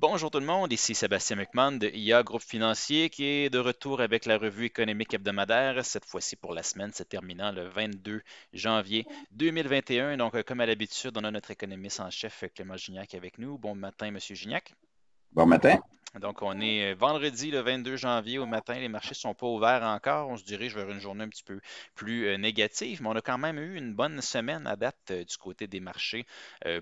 Bonjour tout le monde, ici Sébastien McMahon de IA Groupe Financier qui est de retour avec la revue économique hebdomadaire, cette fois-ci pour la semaine se terminant le 22 janvier 2021. Donc, euh, comme à l'habitude, on a notre économiste en chef Clément Gignac avec nous. Bon matin, Monsieur Gignac. Bon matin. Donc, on ah. est euh, vendredi le 22 janvier au matin. Les marchés ne sont pas ouverts encore. On se dirige vers une journée un petit peu plus euh, négative, mais on a quand même eu une bonne semaine à date euh, du côté des marchés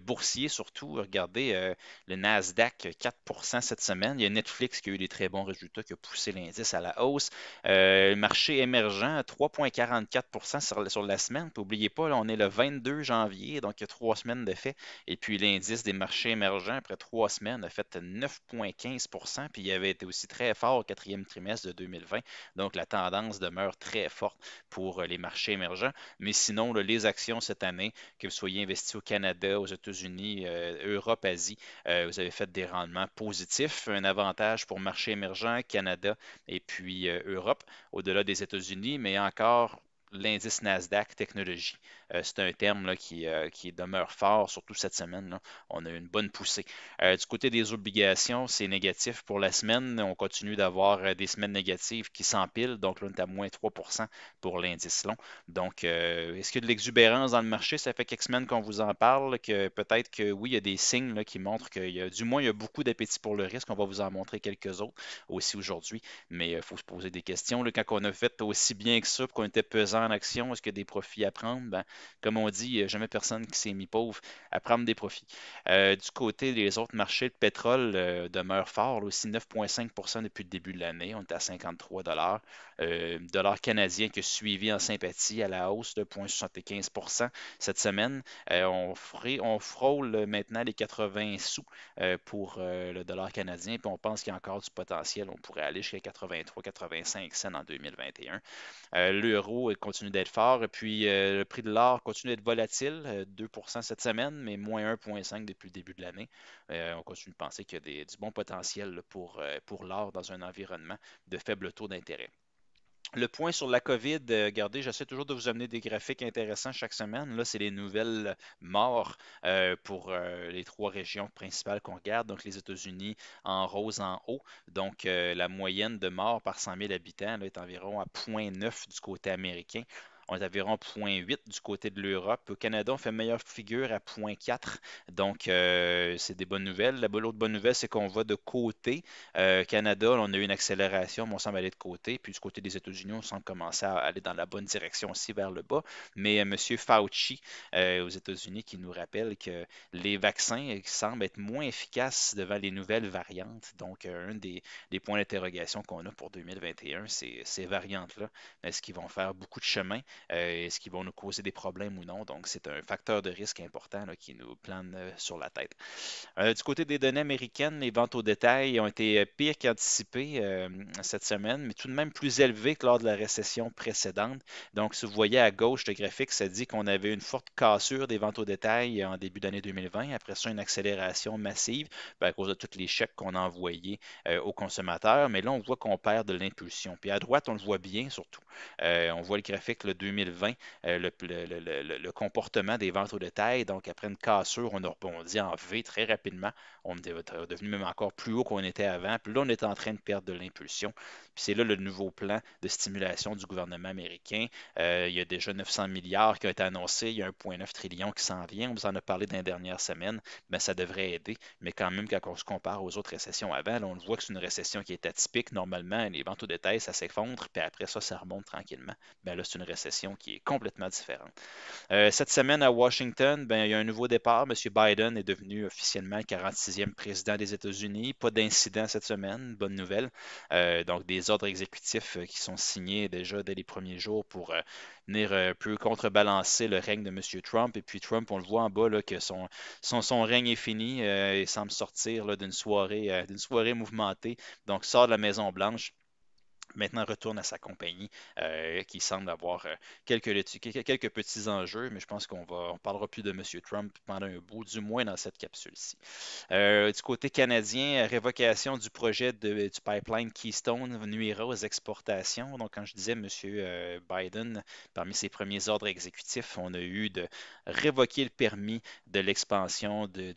boursiers, surtout. Regardez le Nasdaq, 4 cette semaine. Il y a Netflix qui a eu des très bons résultats, qui a poussé l'indice à la hausse. le marché émergent, 3,44 sur, sur, la semaine. n'oubliez pas, on est le 22 janvier, donc il y a trois semaines de fait. Et puis, l'indice des marchés émergents, après trois semaines, a fait 9,15 puis il avait été aussi très fort au quatrième trimestre de 2020. Donc, la tendance demeure très forte pour euh, les marchés émergents. Mais sinon, les actions cette année, que vous soyez investi au Canada, aux États-Unis, euh, Europe, Asie, euh, vous avez fait des rendements positifs, un avantage pour marché émergent, Canada et puis Europe, au-delà des États-Unis, mais encore l'indice Nasdaq technologie. Euh, c'est un terme euh, qui, demeure fort, surtout cette semaine. On a une bonne poussée. Euh, du côté des obligations, c'est négatif pour la semaine. On continue d'avoir des semaines négatives qui s'empilent. Donc là, on est à moins 3 pour l'indice long. Donc, est-ce qu'il y a de l'exubérance dans le marché? Ça fait quelques semaines qu'on vous en parle, que peut-être que oui, il y a des signes qui montrent qu'il y a du moins il y a beaucoup d'appétit pour le risque. On va vous en montrer quelques autres aussi aujourd'hui. Mais il faut se poser des questions. Quand on a fait aussi bien que ça, qu'on était pesant en action, est-ce qu'il y a des profits à prendre? Ben, comme on dit, jamais personne qui s'est mis pauvre à prendre des profits. Euh, du côté des autres marchés, le pétrole euh, demeure fort, là, aussi 9,5 depuis le début de l'année, on est à 53 euh, dollar canadien qui a suivi en sympathie à la hausse de 0,75 cette semaine. Euh, on, frôle maintenant les 80 sous euh, pour euh, le dollar canadien, puis on pense qu'il y a encore du potentiel. On pourrait aller jusqu'à 83-85 cents en 2021. L'euro continue d'être fort, puis le prix de l'or continue d'être volatile, 2 cette semaine, mais moins 1,5 depuis le début de l'année. on continue de penser qu'il y a du bon potentiel pour l'or dans un environnement de faible taux d'intérêt. Le point sur la COVID, euh, regardez, j'essaie toujours de vous amener des graphiques intéressants chaque semaine. Là, c'est les nouvelles morts euh, pour euh, les trois régions principales qu'on regarde. Donc, les États-Unis en rose en haut. Donc, la moyenne de morts par 100 000 habitants est environ à 0.9 du côté américain. On est environ 0.8 du côté de l'Europe. Au Canada, on fait meilleure figure à 0.4. Donc, euh, c'est des bonnes nouvelles. L'autre bonne nouvelle, c'est qu'on va de côté. Euh, Canada, on a eu une accélération, mais on semble aller de côté. Puis du côté des États-Unis, on semble commencer à aller dans la bonne direction aussi vers le bas. Mais euh, M. Fauci aux États-Unis qui nous rappelle que les vaccins semblent être moins efficaces devant les nouvelles variantes. Donc, un des, des points d'interrogation qu'on a pour 2021, c'est ces variantes-là. Est-ce qu'ils vont faire beaucoup de chemin? Euh, est-ce qu'ils vont nous causer des problèmes ou non? Donc, c'est un facteur de risque important qui nous plane euh, sur la tête. Euh, du côté des données américaines, les ventes au détail ont été pires qu'anticipées cette semaine, mais tout de même plus élevées que lors de la récession précédente. Donc, si vous voyez à gauche le graphique, ça dit qu'on avait une forte cassure des ventes au détail en début d'année 2020. Après ça, une accélération massive ben, à cause de tous les chèques qu'on a envoyés aux consommateurs. Mais là, on voit qu'on perd de l'impulsion. Puis à droite, on le voit bien surtout. on voit le graphique, le 2 2020, euh, le, comportement des ventes au détail. Donc, après une cassure, on a rebondi en V très rapidement. On est devenu même encore plus haut qu'on était avant. Puis là, on est en train de perdre de l'impulsion. Puis c'est là le nouveau plan de stimulation du gouvernement américain. Euh, il y a déjà 900 milliards qui ont été annoncés. Il y a 1,9 trillion qui s'en vient. On vous en a parlé dans les dernières semaines. mais ça devrait aider. Mais quand même, quand on se compare aux autres récessions avant, on voit que c'est une récession qui est atypique. Normalement, les ventes au détail, ça s'effondre. Puis après ça, ça remonte tranquillement. Mais ben là, c'est une récession qui est complètement différente. Euh, cette semaine à Washington, ben, il y a un nouveau départ. M. Biden est devenu officiellement 46e président des États-Unis. Pas d'incident cette semaine, bonne nouvelle. Euh, donc des ordres exécutifs euh, qui sont signés déjà dès les premiers jours pour venir un peu contrebalancer le règne de M. Trump. Et puis Trump, on le voit en bas, là, que son, règne est fini. et semble sortir d'une soirée, d'une soirée mouvementée. Donc sort de la Maison-Blanche maintenant retourne à sa compagnie euh, qui semble avoir euh, quelques, quelques petits enjeux, mais je pense qu'on va on parlera plus de M. Trump pendant un bout, du moins dans cette capsule-ci. Euh, du côté canadien, révocation du projet du pipeline Keystone nuira aux exportations. Donc, quand je disais M. Biden, parmi ses premiers ordres exécutifs, on a eu de révoquer le permis de l'expansion du,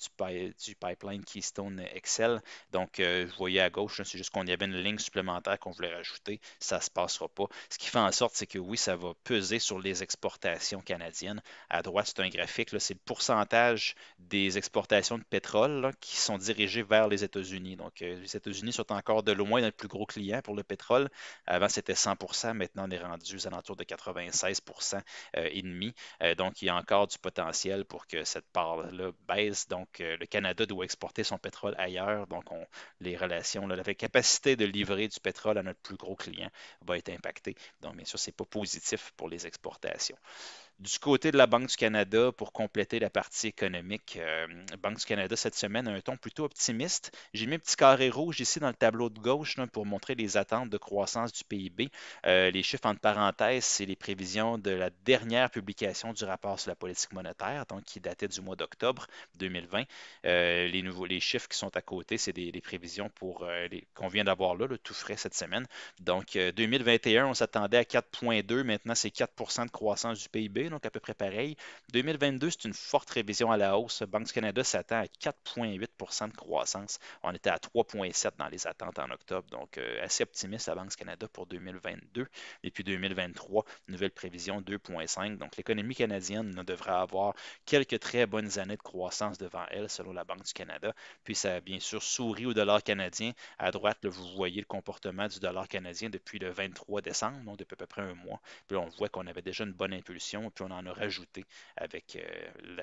pipeline Keystone Excel. Donc, vous voyez à gauche, c'est juste qu'on y avait une ligne supplémentaire qu'on voulait rajouter ça ne se passera pas. Ce qui fait en sorte, c'est que oui, ça va peser sur les exportations canadiennes. À droite, c'est un graphique, c'est le pourcentage des exportations de pétrole qui sont dirigées vers les États-Unis. Donc, euh, les États-Unis sont encore de loin notre plus gros client pour le pétrole. Avant, c'était 100 maintenant on est rendu aux alentours de 96 euh, et demi. Euh, donc, il y a encore du potentiel pour que cette part-là baisse. Donc, le Canada doit exporter son pétrole ailleurs. Donc, les relations, la capacité de livrer du pétrole à notre plus gros clients va être impacté. Donc, bien sûr, ce n'est pas positif pour les exportations. Du côté de la Banque du Canada, pour compléter la partie économique, euh, Banque du Canada cette semaine a un ton plutôt optimiste. J'ai mis un petit carré rouge ici dans le tableau de gauche pour montrer les attentes de croissance du PIB. Euh, les chiffres entre parenthèses, c'est les prévisions de la dernière publication du rapport sur la politique monétaire, donc qui datait du mois d'octobre 2020. Euh, les, nouveaux, les chiffres qui sont à côté, c'est des, les prévisions pour qu'on vient d'avoir là, le tout frais cette semaine. Donc 2021, on s'attendait à 4,2, maintenant c'est 4 de croissance du PIB donc à peu près pareil. 2022, c'est une forte révision à la hausse. Banque du Canada s'attend à 4,8 de croissance. On était à 3,7 dans les attentes en octobre, donc euh, assez optimiste la Banque du Canada pour 2022. Et puis 2023, nouvelle prévision 2,5. Donc l'économie canadienne devrait avoir quelques très bonnes années de croissance devant elle, selon la Banque du Canada. Puis ça a bien sûr souri au dollar canadien. À droite, vous voyez le comportement du dollar canadien depuis le 23 décembre, donc depuis à peu près un mois. Puis on voit qu'on avait déjà une bonne impulsion on en a rajouté avec euh,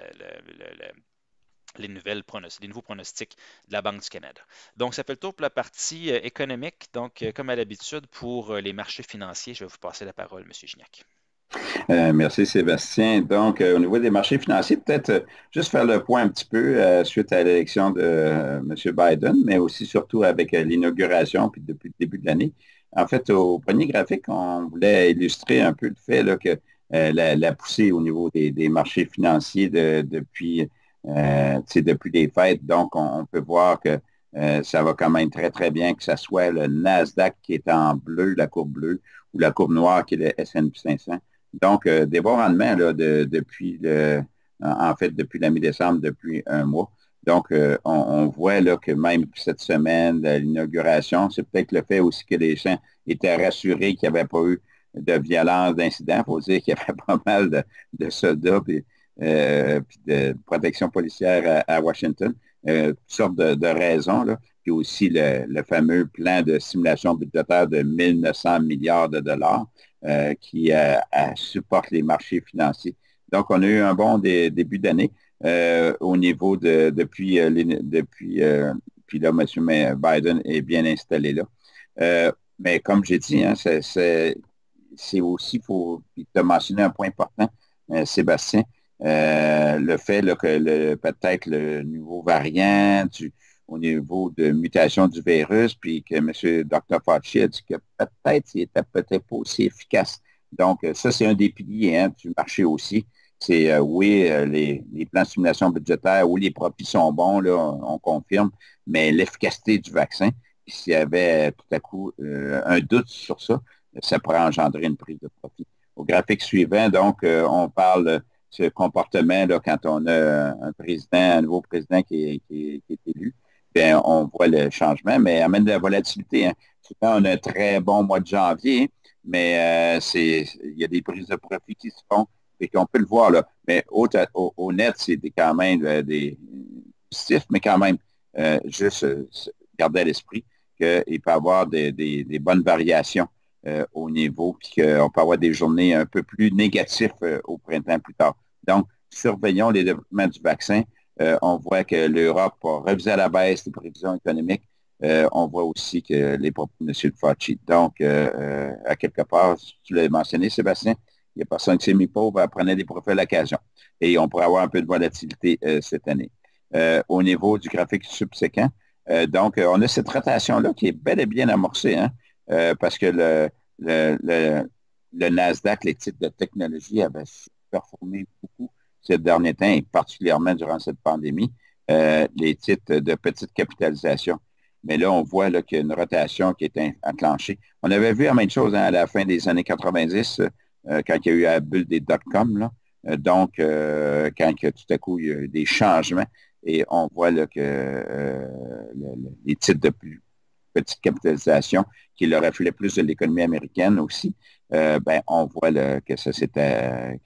les, nouvelles les nouveaux pronostics de la Banque du Canada. Donc, ça fait le tour pour la partie euh, économique. Donc, euh, comme à l'habitude, pour les marchés financiers, je vais vous passer la parole, M. Gignac. merci Sébastien. Donc, au niveau des marchés financiers, peut-être juste faire le point un petit peu suite à l'élection de M. Biden, mais aussi surtout avec l'inauguration, puis depuis le début de l'année. En fait, au premier graphique, on voulait illustrer un peu le fait que euh, la, poussée au niveau des, marchés financiers euh, tu depuis, depuis les fêtes. Donc, on, peut voir que euh, ça va quand même très, très bien, que ça soit le Nasdaq qui est en bleu, la courbe bleue, ou la courbe noire qui est le S&P 500. Donc, des bons rendements là, depuis le, en fait, depuis la mi-décembre, depuis un mois. Donc, on, voit là, que même cette semaine, l'inauguration, c'est peut-être le fait aussi que les gens étaient rassurés qu'il n'y avait pas eu de violence, d'incidents. pour faut dire qu'il y avait pas mal de, de soldats puis, euh, de protection policière à, Washington. Euh, toutes sortes de, raisons. Là. Puis aussi le, le, fameux plan de simulation budgétaire de 1900 milliards de dollars euh, qui euh, supporte les marchés financiers. Donc, on a eu un bon début d'année au niveau de, depuis, les, depuis puis là, M. Biden est bien installé là. mais comme j'ai dit, hein, c'est c'est aussi pour te mentionner un point important, euh, Sébastien, euh, le fait que peut-être le nouveau variant au niveau de mutation du virus, puis que M. Dr. Fauci a dit que peut-être il n'était peut-être pas aussi efficace. Donc, euh, ça, c'est un des piliers hein, du marché aussi. C'est oui, les, les, plans de stimulation budgétaire, où les profits sont bons, là, on, confirme, mais l'efficacité du vaccin, s'il y avait tout à coup un doute sur ça, ça pourrait engendrer une prise de profit. Au graphique suivant, donc, euh, on parle de ce comportement là, quand on a un président, un nouveau président qui est, élu. Bien, on voit le changement, mais amène de la volatilité. Hein. on a un très bon mois de janvier, mais euh, il y a des prises de profit qui se font et qu'on peut le voir là. Mais au, net, c'est quand même euh, des positifs, mais quand même, juste garder à l'esprit qu'il peut y avoir des, bonnes variations euh, au niveau, puis qu'on peut avoir des journées un peu plus négatives euh, au printemps plus tard. Donc, surveillons les développements du vaccin. Euh, on voit que l'Europe a revisé à la baisse les prévisions économiques. on voit aussi que les propos de M. Fauci. Donc, à quelque part, tu l'as mentionné, Sébastien, il n'y a personne qui s'est mis pauvre, à prendre des profits à l'occasion. Et on pourrait avoir un peu de volatilité cette année. au niveau du graphique subséquent, donc, on a cette rotation-là qui est bel et bien amorcée. Hein? Euh, parce que le, Nasdaq, les titres de technologie avaient performé beaucoup ces derniers temps, et particulièrement durant cette pandémie, euh, les titres de petite capitalisation. Mais là, on voit qu'il y a une rotation qui est enclenchée. On avait vu la même chose hein, à la fin des années 90, euh, quand il y a eu la bulle des dot-com. Donc, quand que, tout à coup, il y a eu des changements et on voit que les titres de plus, petite capitalisation, qui le reflet plus de l'économie américaine aussi, euh, ben, on voit que, ça s'était,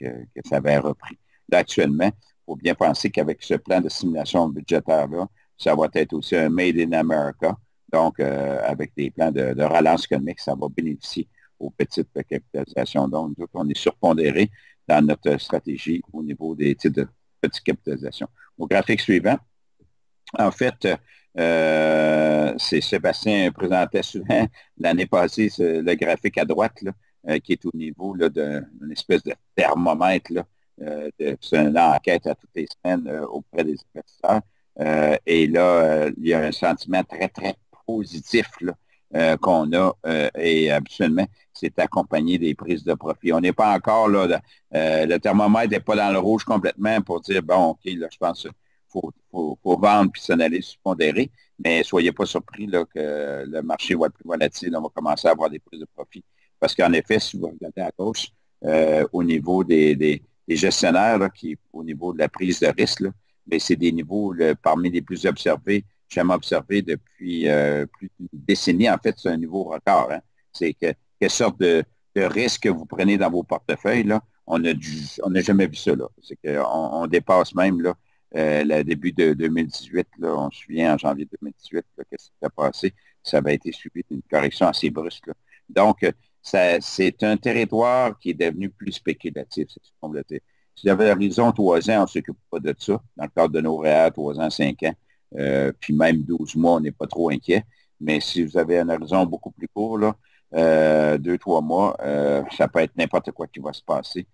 euh, que, ça avait repris. actuellement, il faut bien penser qu'avec ce plan de simulation budgétaire-là, ça va être aussi un Made in America. Donc, euh, avec des plans de, de, relance économique, ça va bénéficier aux petites capitalisations. Donc, on est surpondéré dans notre stratégie au niveau des titres de petite capitalisation. Au graphique suivant, en fait, euh, c'est Sébastien présentait souvent l'année passée le graphique à droite euh, qui est au niveau d'une espèce de thermomètre. Euh, c'est une enquête à toutes les semaines auprès des investisseurs. et là, il y a un sentiment très, très positif qu'on a et absolument, c'est accompagné des prises de profit. On n'est pas encore là, le thermomètre n'est pas dans le rouge complètement pour dire, bon, OK, là, je pense il faut, vendre puis s'en aller pondérer. Mais soyez pas surpris que le marché va être plus volatile. On va commencer à avoir des prises de profit. Parce qu'en effet, si vous regardez à gauche, euh, au niveau des, gestionnaires, qui, au niveau de la prise de risque, mais ben, c'est des niveaux parmi les plus observés, jamais observés depuis euh, plus d'une décennie. En fait, c'est un niveau record. Hein. C'est que quelle sorte de, risque que vous prenez dans vos portefeuilles, là, on n'a jamais vu ça. C'est qu'on on dépasse même là, euh, le début de 2018, on se souvient en janvier 2018, qu'est-ce qui s'est passé, ça avait été suivi d'une correction assez brusque. Donc, euh, c'est un territoire qui est devenu plus spéculatif, c'est ce Si vous avez l'horizon 3 ans, on ne s'occupe pas de ça. Dans le cadre de nos réels, 3 ans, 5 ans, euh, puis même 12 mois, on n'est pas trop inquiet. Mais si vous avez un horizon beaucoup plus court, là, euh, deux, trois mois, ça peut être n'importe quoi qui va se passer.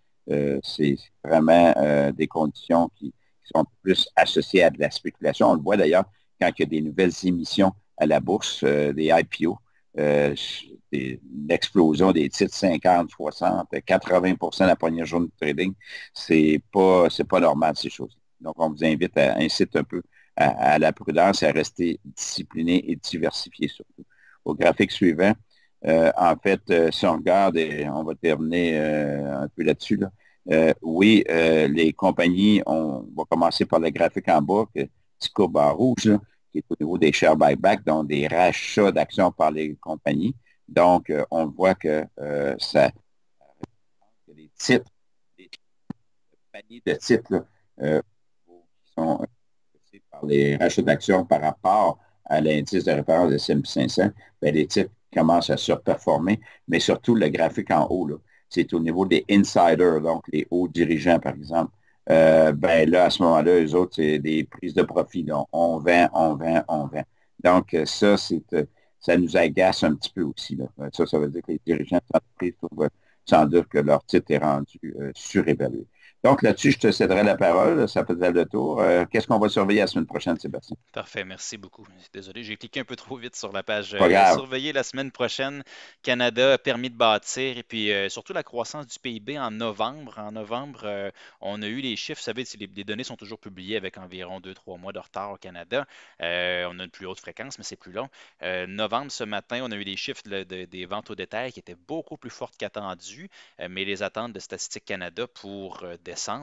c'est vraiment des conditions qui, sont plus associés à de la spéculation. On le voit d'ailleurs quand il y a des nouvelles émissions à la bourse, euh, des IPO, euh, une explosion des titres 50, 60, 80 la première journée de trading, c'est pas c'est pas normal ces choses. Donc on vous invite à incite un peu à, la prudence à rester discipliné et diversifié surtout. Au graphique suivant, euh, en fait, si on regarde, et on va terminer un peu là-dessus, là, euh, oui, euh, les compagnies, on va commencer par le graphique en bas, que, petit courbe en rouge, qui est au niveau des share buyback, donc des rachats d'actions par les compagnies. Donc, euh, on voit que ça, les titres, les paniers de titres qui sont par les rachats d'actions par rapport à l'indice de référence de cm 500, ben, les titres commencent à surperformer, mais surtout le graphique en haut, là, c'est au niveau des insiders, donc les hauts dirigeants, par exemple. Euh, ben là, à ce moment-là, les autres, c'est des prises de profit. Donc, on vend, on vend, on vend. Donc, euh, ça, c'est euh, ça nous agace un petit peu aussi. Ça, ça veut dire que les dirigeants trouvent sans dire que leur titre est rendu surévalué. Donc là-dessus, je te céderai la parole. Ça peut être le tour. Euh, qu'est-ce qu'on va surveiller la semaine prochaine, Sébastien? Parfait, merci beaucoup. Désolé, j'ai cliqué un peu trop vite sur la page. Euh, surveiller la semaine prochaine, Canada, a permis de bâtir, et puis euh, surtout la croissance du PIB en novembre. En novembre, on a eu les chiffres. Vous savez, les, données sont toujours publiées avec environ deux, trois mois de retard au Canada. on a une plus haute fréquence, mais c'est plus long. novembre, ce matin, on a eu les chiffres des ventes au détail qui étaient beaucoup plus fortes qu'attendues, mais les attentes de Statistique Canada pour décembre sont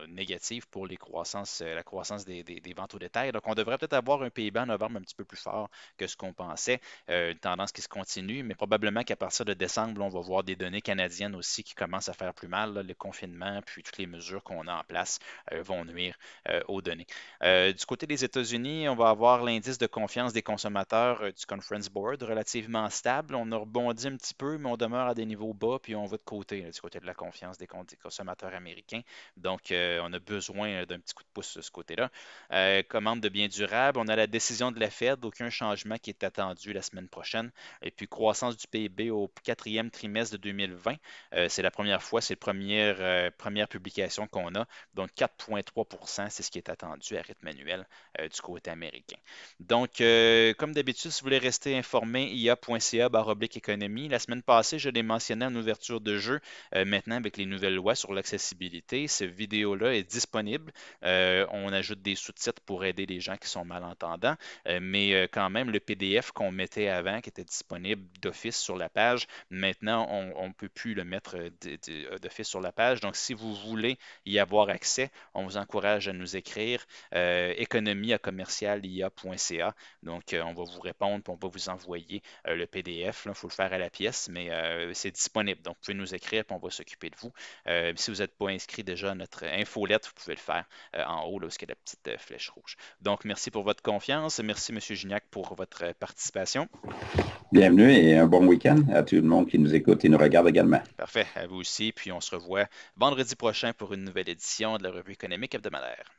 euh, négatives pour les croissances, euh, la croissance des, ventes au détail. Donc, on devrait peut-être avoir un PIB en novembre un petit peu plus fort que ce qu'on pensait. Euh, une tendance qui se continue, mais probablement qu'à partir de décembre, on va voir des données canadiennes aussi qui commencent à faire plus mal. Le confinement, puis toutes les mesures qu'on a en place vont nuire aux données. du côté des États-Unis, on va avoir l'indice de confiance des consommateurs du Conference Board relativement stable. On a rebondi un petit peu, mais on demeure à des niveaux bas, puis on va de côté du côté de la confiance des consommateurs américains. Donc, euh, on a besoin euh, d'un petit coup de pouce de ce côté-là. Euh, commande de biens durables, on a la décision de la Fed, aucun changement qui est attendu la semaine prochaine. Et puis, croissance du PIB au quatrième trimestre de 2020. c'est la première fois, c'est la première, publication qu'on a. Donc, 4,3 c'est ce qui est attendu à rythme annuel du côté américain. Donc, comme d'habitude, si vous voulez rester informé, ia.ca économie. La semaine passée, je l'ai mentionné en ouverture de jeu. maintenant, avec les nouvelles lois sur l'accessibilité, cette vidéo-là est disponible. Euh, on ajoute des sous-titres pour aider les gens qui sont malentendants, euh, mais euh, quand même, le PDF qu'on mettait avant, qui était disponible d'office sur la page, maintenant, on ne peut plus le mettre d'office sur la page. Donc, si vous voulez y avoir accès, on vous encourage à nous écrire euh, économie Donc, on va vous répondre, et on va vous envoyer le PDF. Il faut le faire à la pièce, mais c'est disponible. Donc, vous pouvez nous écrire, et on va s'occuper de vous. si vous n'êtes pas écrit déjà notre infolette, vous pouvez le faire euh, en haut, là, où il y a la petite euh, flèche rouge. Donc, merci pour votre confiance. Merci, M. Gignac, pour votre euh, participation. Bienvenue et un bon week-end à tout le monde qui nous écoute et nous regarde également. Parfait, à vous aussi. Puis on se revoit vendredi prochain pour une nouvelle édition de la Revue économique hebdomadaire.